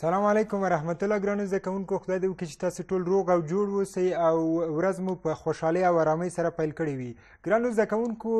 سلام علیکم ورحمت الله ګرانو زده کوونکو خدای دې وکړي چې تاسو ټول روغ او جوړ اوسئ او ورځ مو په خوشحالۍ او آرامۍ سره پیل کړې وي ګرانو زده کوونکو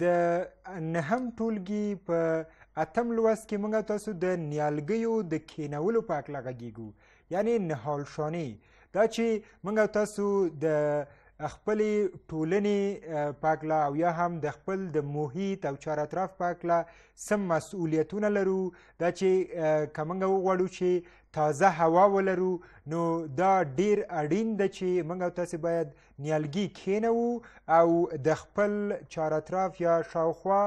د نهم ټولګي په اتم لوست کې موږ تاسو د نیالګیو د کینولو په هکله غږیږو یعنې نهالشانې دا چې موږ تاسو د خپلې ټولنې پاکله او یا هم د خپل د محیط او چار اطراف پاکله سم مسؤلیتونه لرو دا چې کمنګ وغواړو چې تازه هوا ولرو نو دا ډیر اړین ده چې موږ او تاسو باید نیالګي کینو او د خپل چار اطراف یا شاوخوا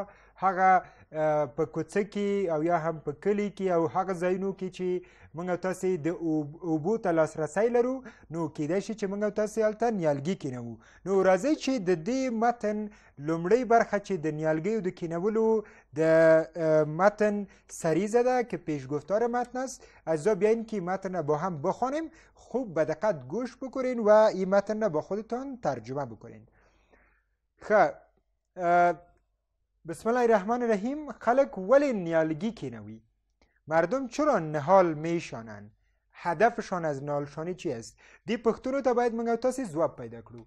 هغه په کوڅه کې او یا هم په کلی کې او هغه ځایونو کې چې موږ تاسې د اوبو ته لاسرسی لرو نو کیدای شي چې موږ تاسې هلته نیالګي کینوو نو راځئ چې د دې متن لومړۍ برخه چې د نیالګیو د کینولو د متن سریزه ده که پیشگفتار متن است اجزا بیاین که متن را با هم بخوانیم خوب به دقت گوش بکنین و این متن را با خودتان ترجمه بکنین خب بسم الله الرحمن الرحیم خلق ولی نیالگی کینوی مردم چرا نهال میشانن هدفشان از نالشانی چی است دی پښتنو ته باید موږ تاسو ځواب پیدا کړو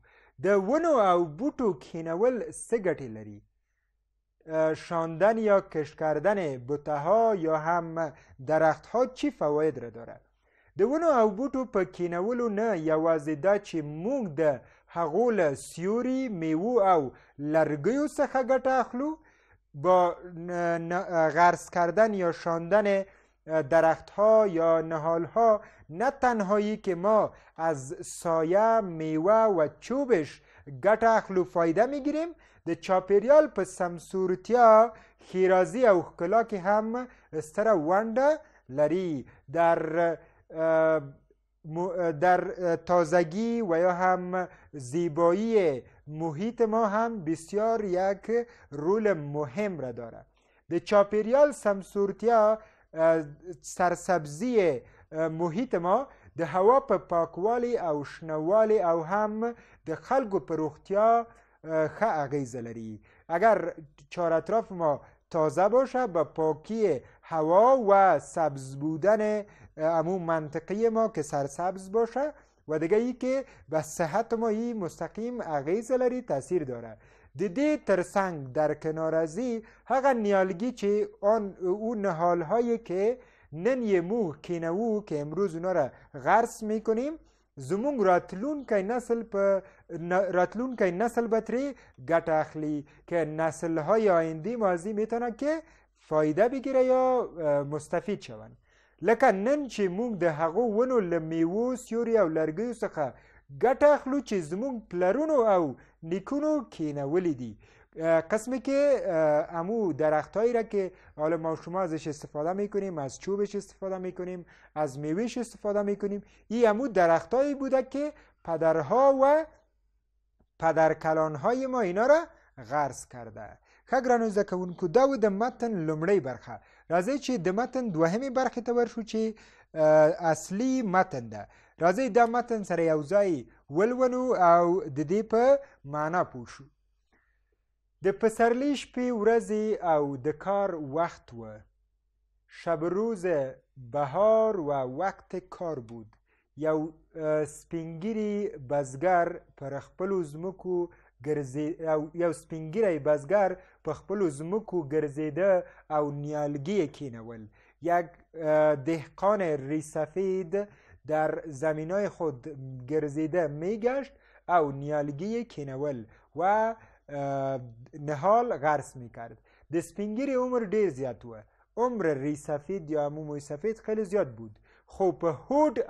د ونو او بوټو کینول څه ګټې لري شاندن یا کش کردن بوته ها یا هم درخت ها چی فواید را داره د ونو او بوټو په کینولو نه یوازې دا چې موږ د هغو له سیوري میوو او لرګیو څخه ګټه اخلو با غرس کردن یا شاندن درختها یا نهال ها نه تنهایی که ما از سایه میوه و چوبش گټه اخلو فایده میگیریم د چاپیریال په سمسورتیا خیرازی او ښکلا هم ستره ونډه لری در در تازگی و یا هم زیبایی محیط ما هم بسیار یک رول مهم را داره د چاپیریال سمسورتیا سرسبزی محیط ما د هوا په او شنوالی او هم د خلکو په روغتیا ښه اغیزه لري اگر چهار اطراف ما تازه باشه به با پاکی هوا و سبز بودن امون منطقی ما که سرسبز باشه و دیگه ای که به صحت ما ای مستقیم اغیز لری تاثیر داره دیده دې در کنار ازی هغه نیالگی چې آن او کې هایی که نن مو او که امروز اونا را غرس میکنیم کنیم راتلون که نسل په راتلون که نسل بطری گت اخلی که نسل های آینده مازی میتونه که فایده بگیره یا مستفید شوند لکه نن چې موږ د هغو ونو له میوو سیوري او لرګیو څخه ګټه اخلو چې زموږ پلرونو او نیکونو کینولی دي قسمی که امو درختهایی را که حالا ما شما ازش استفاده میکنیم از چوبش استفاده میکنیم از میوهش استفاده میکنیم این امو درختهایی بوده که پدرها و پدرکلانهای ما اینا را غرض کرده ښه ګرانو زده کوونکو دا و د متن لومړۍ برخه راځئ چې د متن دوهمې برخې ته ورشو چې اصلي متن ده راځئ دا متن سره یو ځای ولولو او د دې په معنا پوه شو د پسرلی شپې ورځې او د کار وخت و شب روز بهار و وقت کار بود یو سپینګیری بزګر پر خپلو ځمکو یا یو سپینګیری بزګر په خپلو ځمکو ګرځېده او نیالګي کینول یک دهقان ریسفید در زمینای خود گرزیده میگشت او نیالگی کینول و نهال غرس میکرد د سپینگیری عمر ډیر زیات و عمر ریسفید یا موموی سفید خیلی زیاد بود خو په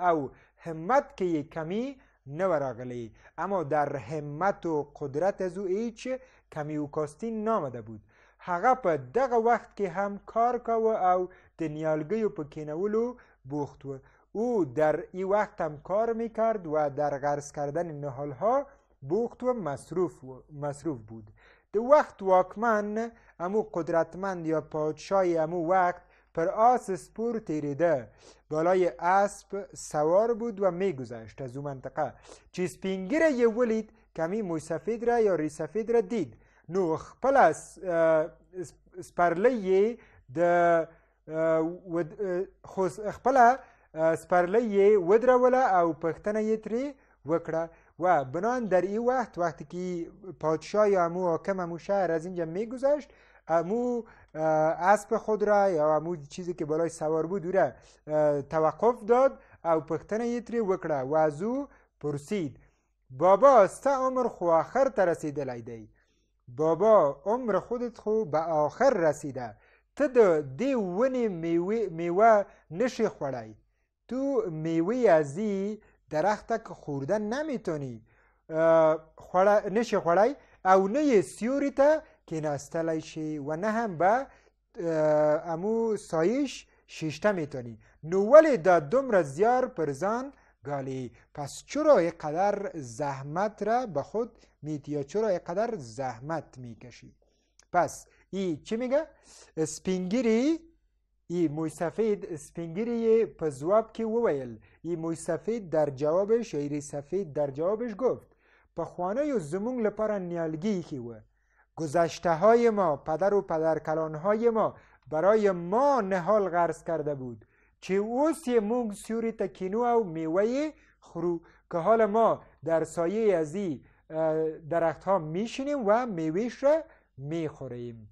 او همت کې کمی نه اما در همت و قدرت از او ایچ کمی و کاستی نامده بود هغه په دغه وخت کې هم کار کاوه او د و په کینولو بوخت و او در ای وقت هم کار میکرد و در غرس کردن نهالها بوخت و مصروف, مصروف بود د وقت واکمن امو قدرتمند یا پادشاه امو وقت بر آس سپور تیریده بالای اسب سوار بود و میگذشت از او منطقه چې سپینگیر یې ولید کمی موی سفید را یا ری سفید را دید نو خپل سپرلی د خپل سپرلی ودروله او پښتنه یې ترې وکړه و بنان در این وقت وقتی که پادشاه یا امو حاکم امو شهر از اینجا میگذشت امو اسب خود را یا امو چیزی که بالای سوار بود او را توقف داد او پختنه یې ترې وکړه و از او پرسید بابا ستا عمر خو آخر ته رسیدلی دی بابا عمر خودت خو به آخر رسیده ته د دې ونې میوه نشی خوړی تو میوه از این درختک خوردن نمیتونی خوڑا... نشی خوړی او نه یې سیوري ته کې و نه هم به امو سایش شیشته میتونی نو ولی دا را زیار پرزان گالی پس چرا قدر زحمت را به خود میتی یا چرا قدر زحمت میکشی پس ای چی میگه سپینگیری ای سفید سپینگیری په جواب کې وویل ای سفید در جوابش شعری سفید در جوابش گفت پخوانه یو زمونږ لپاره نیالگی کې و گذشته های ما پدر و پدرکلان های ما برای ما نهال غرس کرده بود چه اوس مونگ سیوری تکینو او میوه خرو که حال ما در سایه ازی این درخت ها میشینیم و میویش را میخوریم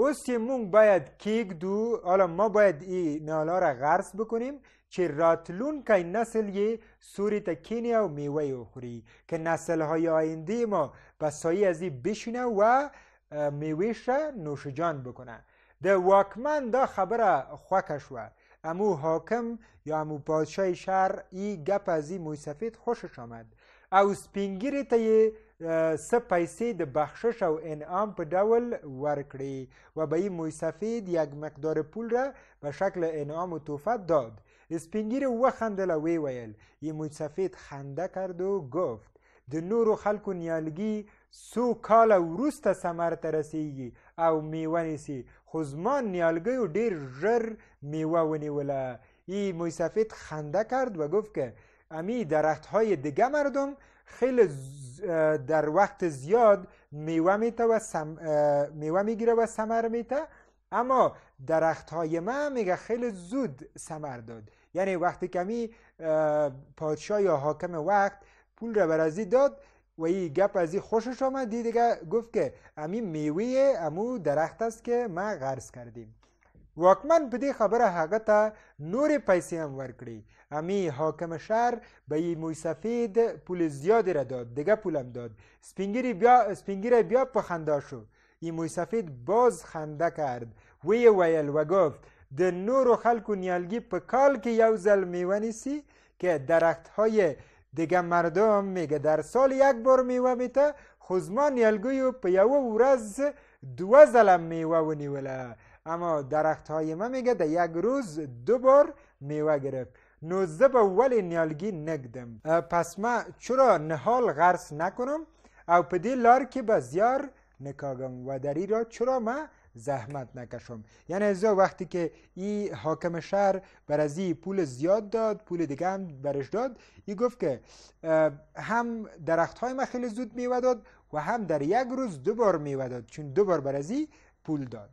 اوس چې مونږ باید دو، حالا ما باید ای نالا را غرس بکنیم چې که نسل یه سوری ته کینی او میوه خوری که نسل های آینده ما به از این بشینه و میوهش را نوشجان بکنه د واکمن دا خبر خوکش و امو حاکم یا امو پادشاه شهر ای گپ از این خوشش آمد او سپینگیری ته څه پیسې د بخشش او انعام په ډول ورکړي و به این مویسفید یک مقدار پول را به شکل انعام و توفت داد اسپینگیر وخندل و ویل این مویسفید خنده کرد و گفت د نورو خلکو نیالګي څو کاله وروسته ثمر ته رسیږي او میوه نیسي خو زما نیالګیو ډیر ژر میوه ونیوله ای مویسفید خنده کرد و گفت که امی درخت های دیگه مردم خیلی در وقت زیاد میوه میته و میوه میگیره و ثمر میته اما درخت های ما میگه خیلی زود ثمر داد یعنی وقتی کمی پادشاه یا حاکم وقت پول را برازی داد و این گپ از این خوشش آمد دیگه گفت که امی میوه امو درخت است که ما غرض کردیم واکمن په دې خبره هغه ته نورې پیسې هم ورکړې امی حاکم شهر به یې موی سفید پول زیادی را داد دیگه پولم داد سپینگیری بیا, سپینگیر بیا په خندا شو این موی سفید باز خنده کرد وی ویل و گفت د نورو خلکو نیالگی په کال کې یو ځل میوه نیسي که درخت های دیگه مردم میگه در سال یک بار میوه میته خو زما نیالګیو په یوه ورځ دوه ځله میوه ونیوله اما درخت های ما میگه در یک روز دو بار میوه گرفت نوزه به اول نیالگی نگدم پس ما چرا نهال غرس نکنم او پدی لار که به زیار نکاگم و در را چرا ما زحمت نکشم یعنی از وقتی که این حاکم شهر بر پول زیاد داد پول دیگه هم برش داد ای گفت که هم درخت های ما خیلی زود میوه داد و هم در یک روز دو بار میوه داد چون دو بار بر پول داد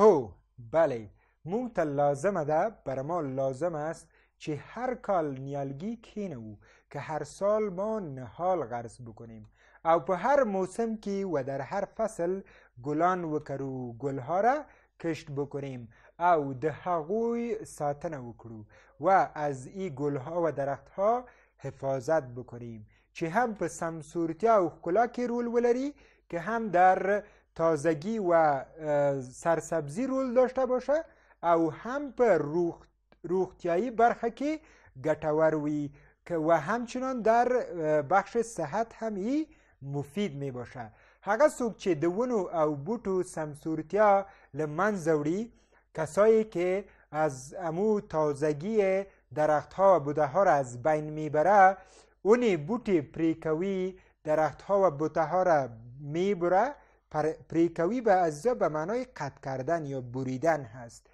هو بله مونتا لازمه ده بر ما لازم است چې هر کال نیالگی کینو که هر سال ما نهال غرس بکنیم او په هر موسم کې و در هر فصل گلان وکرو گلها را کشت بکنیم او د هغوی ساتنه وکړو و از ای گلها و درختها حفاظت بکنیم چې هم په سمسورتیا او ښکلا کې رول ولري که هم در تازگی و سرسبزی رول داشته باشه او هم په روخت، روختیایی برخه کې ګټور وي و همچنان در بخش صحت همی مفید می باشه هغه څوک چې د ونو او بوټو سمسورتیا له منځه وړي کسایی که از امو تازگی درختها و بوده ها را از بین میبره اونی بوټی پری کوي درختها و بوته ها را میبره پریکوی به ازه به معنای قطع کردن یا بریدن هست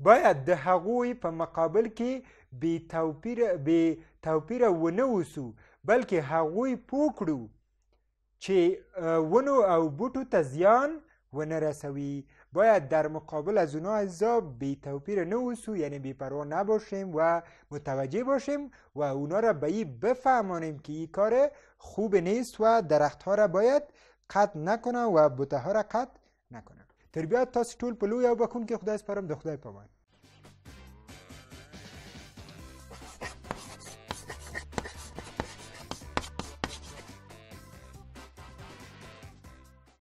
باید د هغوی په مقابل کې به توپیر و توپیر ونه وسو بلکې هغوی پوکړو چې ونو او بوټو ته زیان ونه رسوي باید در مقابل از اونا اجزا بی توپیر نوسو یعنی بی پروا نباشیم و متوجه باشیم و اونا را به بفهمانیم که این کار خوب نیست و درختها را باید قطع نکنه و متحره قطع نکنه تر بیا تاسو ټول په لوی او بخون کې خدای سپارم د خدای په امان